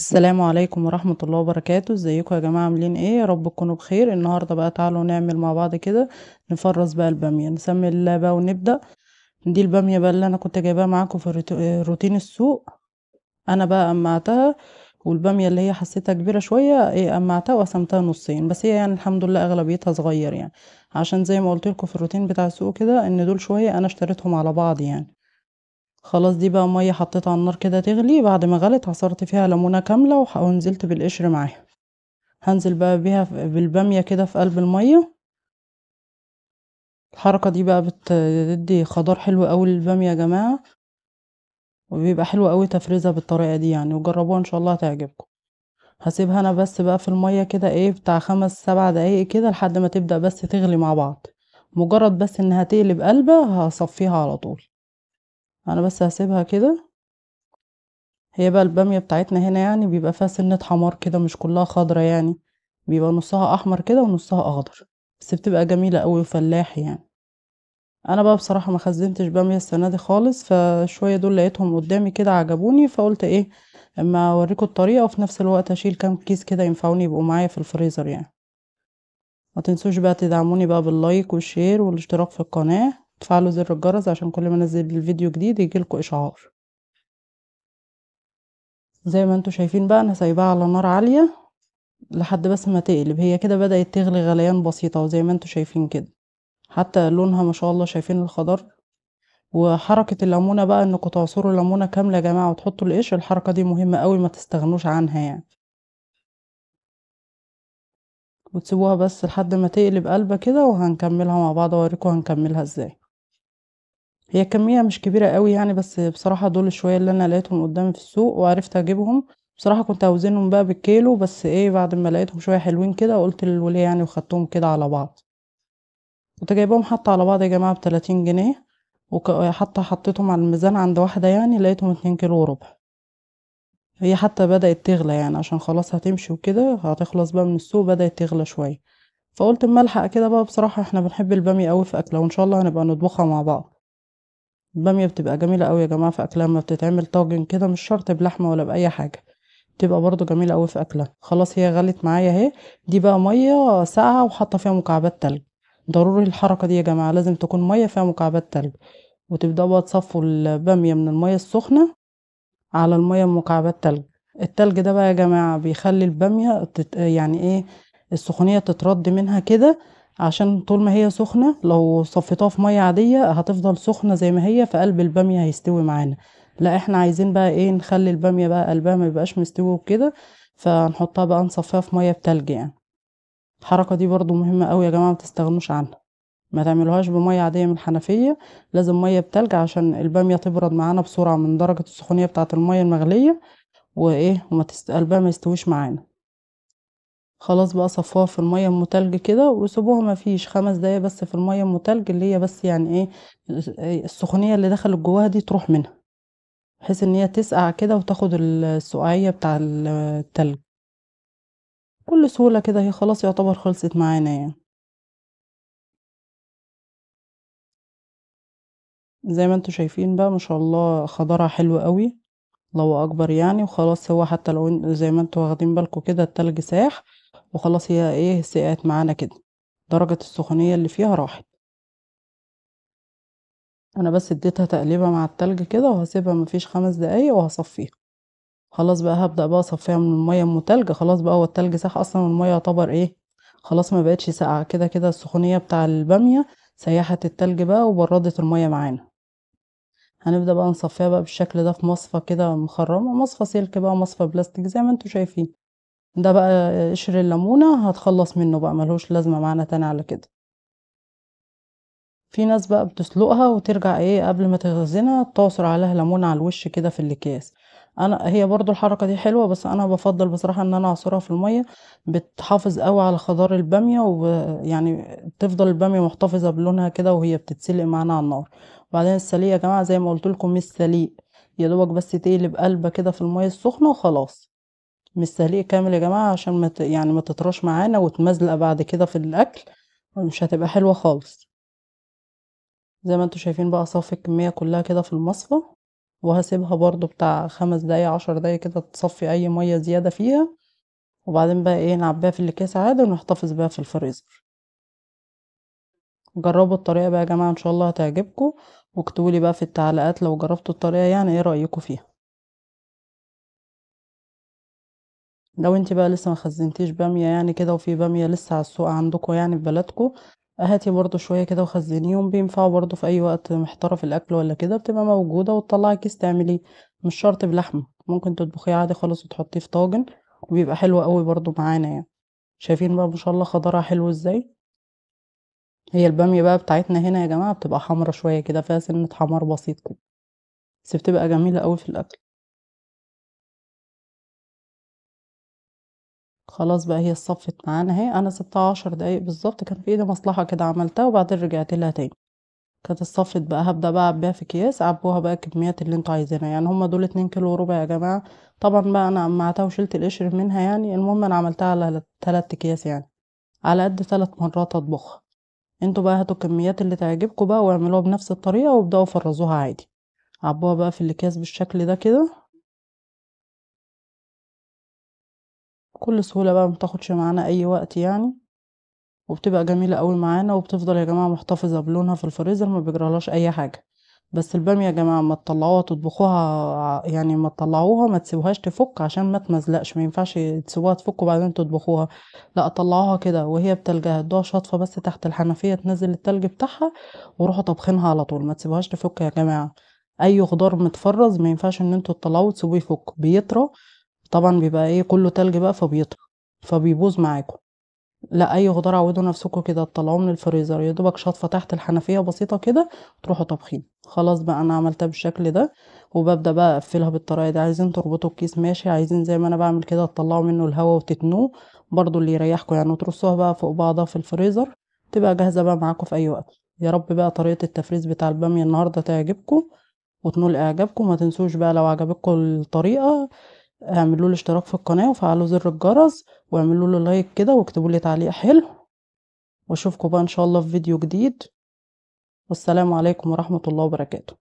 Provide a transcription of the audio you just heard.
السلام عليكم ورحمة الله وبركاته ازيكم يا جماعة عاملين ايه يا رب تكونوا بخير النهاردة بقى تعالوا نعمل مع بعض كده نفرز بقى البامية نسمي الله بقى ونبدأ دي البامية بقى اللي انا كنت جايباها معاكم في روتين السوق انا بقى قمعتها والبامية اللي هي حسيتها كبيرة شوية ايه قمعتها وقسمتها نصين بس هي يعني الحمد لله اغلبيتها صغير يعني عشان زي ما قلت لكم في الروتين بتاع السوق كده ان دول شوية انا اشتريتهم على بعض يعني خلاص دي بقى ميه حطيتها على النار كده تغلي بعد ما غلت عصرت فيها ليمونه كامله ونزلت بالقشر معاها هنزل بقى بيها بالباميه كده في قلب الميه الحركه دي بقى بتدي خضار حلو قوي للباميه يا جماعه وبيبقى حلو قوي تفريزها بالطريقه دي يعني وجربوها ان شاء الله هتعجبكم هسيبها انا بس بقى في الميه كده ايه بتاع خمس سبع دقايق كده لحد ما تبدا بس تغلي مع بعض مجرد بس انها تقلب قلبه هصفيها على طول انا بس هسيبها كده هي بقى البامية بتاعتنا هنا يعني بيبقى فيها سنة حمار كده مش كلها خضرة يعني بيبقى نصها احمر كده ونصها اخضر بس بتبقى جميلة قوي وفلاح يعني انا بقى بصراحة ما خزنتش بامية السنة دي خالص فشوية دول لقيتهم قدامي كده عجبوني فقلت ايه اما اوريكم الطريقة وفي نفس الوقت اشيل كام كيس كده ينفعوني يبقوا معايا في الفريزر يعني ما تنسوش بقى تدعموني بقى باللايك والشير والاشتراك في القناة تفعلوا زر الجرس عشان كل ما انزل فيديو جديد يجيلكوا اشعار زي ما انتوا شايفين بقى انا سايباها على نار عاليه لحد بس ما تقلب هي كده بدات تغلي غليان بسيطه وزي ما انتوا شايفين كده حتى لونها ما شاء الله شايفين الخضار وحركه الليمونه بقى انكم تعصروا الليمونه كامله يا جماعه وتحطوا القش الحركه دي مهمه قوي ما تستغنوش عنها يعني وتسيبوها بس لحد ما تقلب قلبه كده وهنكملها مع بعض واوريكم هنكملها ازاي هي كمية مش كبيرة أوي يعني بس بصراحة دول الشوية اللي أنا لقيتهم قدامي في السوق وعرفت أجيبهم بصراحة كنت اوزنهم بقى بالكيلو بس إيه بعد ما لقيتهم شوية حلوين كده قلت للولية يعني وخدتهم كده على بعض كنت جايباهم حتى على بعض يا جماعة بتلاتين جنيه وحتى حطيتهم على الميزان عند واحدة يعني لقيتهم اتنين كيلو وربع هي حتى بدأت تغلى يعني عشان خلاص هتمشي وكده هتخلص بقى من السوق بدأت تغلى شوية فقلت اما الحق كده بقى بصراحة احنا بنحب البامي قوي في أكلة وإن شاء الله هنبقى نطبخها مع بعض البامية بتبقى جميلة قوي يا جماعة في أكلها لما بتتعمل طاجن كده مش شرط بلحمة ولا بأي حاجة بتبقى برضو جميلة قوي في أكلها خلاص هي غلت معايا اهي دي بقى مية ساقعة وحاطة فيها مكعبات تلج ضروري الحركة دي يا جماعة لازم تكون مية فيها مكعبات تلج وتبدأوا بقى تصفوا البامية من المية السخنة على المية بمكعبات تلج التلج ده بقى يا جماعة بيخلي البامية يعني ايه السخونية تترد منها كده عشان طول ما هي سخنة لو صفيتها في مية عادية هتفضل سخنة زي ما هي فقلب البامية هيستوي معانا لا احنا عايزين بقى ايه نخلي البامية بقى قلبها ما يبقاش مستوي وكده فنحطها بقى نصفيها في مية بتلج يعني الحركة دي برضو مهمة قوي يا جماعة ما تستغنوش عنها ما تعملوهاش بمية عادية من الحنفية لازم مية بتلج عشان البامية تبرد معانا بسرعة من درجة السخونية بتاعة المية المغلية وايه وما تست... ما يستويش معانا خلاص بقى صفوها في المَيّة المتلج كده وسيبوها ما فيش خمس دقايق بس في المَيّة المتلج اللي هي بس يعني إيه، السخونية اللي دخلت جواها دي تروح منها، بحيث إن هي تسقع كده وتاخد السُقعية بتاع التلج. بكل سهولة كده هي خلاص يعتبر خلصت معانا يعني. زي ما أنتم شايفين بقى ما شاء الله خضارها حلو أوي، الله أكبر يعني وخلاص هو حتى لو زي ما أنتم واخدين بالكم كده التلج ساح. وخلاص هي ايه سقعت معانا كده درجة السخونية اللي فيها راحت انا بس اديتها تقليبة مع التلج كده وهسيبها مفيش خمس دقايق وهصفيها خلاص بقى هبدأ بقى اصفيها من المية ام خلاص بقى هو التلج ساح اصلا والمية يعتبر ايه خلاص ما بقتش ساقعة كده كده السخونية بتاع البامية سيحت التلج بقى وبردت المية معانا هنبدأ بقى نصفيها بقى بالشكل ده في مصفى كده مخرمة مصفى سلك بقى مصفى بلاستيك زي ما انتوا شايفين ده بقى قشر الليمونة هتخلص منه بقى ملهوش لازمة معانا تاني على كده في ناس بقى بتسلقها وترجع ايه قبل ما تخزنها تعصر عليها ليمون على الوش كده في الاكياس انا هي برضو الحركه دي حلوه بس انا بفضل بصراحه ان انا اعصرها في الميه بتحافظ قوي على خضار الباميه ويعني تفضل الباميه محتفظه بلونها كده وهي بتتسلق معانا على النار وبعدين السليق يا جماعه زي ما قلت لكم مش سليق يا دوبك بس تقلب قلبه كده في الميه السخنه وخلاص مستهليه كامل يا جماعه عشان ما يعني ما تطراش معانا وتمزلق بعد كده في الاكل ومش هتبقى حلوه خالص زي ما انتوا شايفين بقى صافي الكميه كلها كده في المصفى وهسيبها برضو بتاع خمس دقايق عشر دقايق كده تصفي اي ميه زياده فيها وبعدين بقى ايه نعبيها في الاكياس عادي ونحتفظ بيها في الفريزر جربوا الطريقه بقى يا جماعه ان شاء الله هتعجبكم واكتبوا لي بقى في التعليقات لو جربتوا الطريقه يعني ايه رايكم فيها لو انت بقى لسه ما خزنتيش باميه يعني كده وفي باميه لسه على السوق عندكم يعني في بلدكم هاتي برضو شويه كده وخزنيهم بينفعوا برضو في اي وقت محتاره في الاكل ولا كده بتبقى موجوده وتطلعي كيس تعمليه مش شرط بلحمه ممكن تطبخيه عادي خالص وتحطيه في طاجن وبيبقى حلو قوي برضو معانا يعني شايفين بقى ما شاء الله خضارها حلو ازاي هي الباميه بقى بتاعتنا هنا يا جماعه بتبقى حمرا شويه كده فيها سنه حمار بسيط كده بس بتبقى جميله قوي في الاكل خلاص بقى هي صفت معانا اهي انا سبتها عشر دقايق بالظبط كان في ايدي مصلحه كده عملتها وبعدين رجعت لها تاني كانت اتصفت بقى هبدا بقى اعبيها في اكياس عبوها بقى الكميات اللي انتوا عايزينها يعني هما دول اتنين كيلو وربع يا جماعه طبعا بقى انا قمعتها وشلت القشر منها يعني المهم انا عملتها على تلات اكياس يعني على قد تلات مرات اطبخها انتوا بقى هاتوا الكميات اللي تعجبكم بقى واعملوها بنفس الطريقه وابداوا فرزوها عادي عبوها بقى في الاكياس بالشكل ده كده بكل سهولة بقى متاخدش معانا اي وقت يعني وبتبقى جميلة قوي معانا وبتفضل يا جماعة محتفظة بلونها في الفريزر ما بيجرالهاش اي حاجة بس البامية يا جماعة ما تطلعوها تطبخوها يعني ما تطلعوها ما تسيبوهاش تفك عشان ما تمزلقش ما ينفعش تسيبوها تفك وبعدين تطبخوها لا طلعوها كده وهي بتلجها ادوها شطفة بس تحت الحنفية تنزل التلج بتاعها وروحوا طابخينها على طول ما تسيبوهاش تفك يا جماعة اي خضار متفرز ما ينفعش ان انتوا تطلعوه وتسيبوه يفك بيطرى طبعا بيبقى ايه كله تلج بقى فبيطرى فبيبوظ معاكم لا اي خضار عودوا نفسكم كده تطلعوه من الفريزر يا دوبك شطفه تحت الحنفيه بسيطه كده تروحوا طابخين خلاص بقى انا عملتها بالشكل ده وببدا بقى اقفلها بالطريقه دي عايزين تربطوا الكيس ماشي عايزين زي ما انا بعمل كده تطلعوا منه الهواء وتتنوه برضو اللي يريحكم يعني وترصوها بقى فوق بعضها في الفريزر تبقى جاهزه بقى معاكم في اي وقت يا رب بقى طريقه التفريز بتاع الباميه النهارده تعجبكم وتنول اعجابكم ما تنسوش بقى لو عجبتكم الطريقه اعملوا له اشتراك في القناه وفعلوا زر الجرس واعملوا له لايك كده واكتبوا لي تعليق حلو واشوفكم بقى ان شاء الله في فيديو جديد والسلام عليكم ورحمه الله وبركاته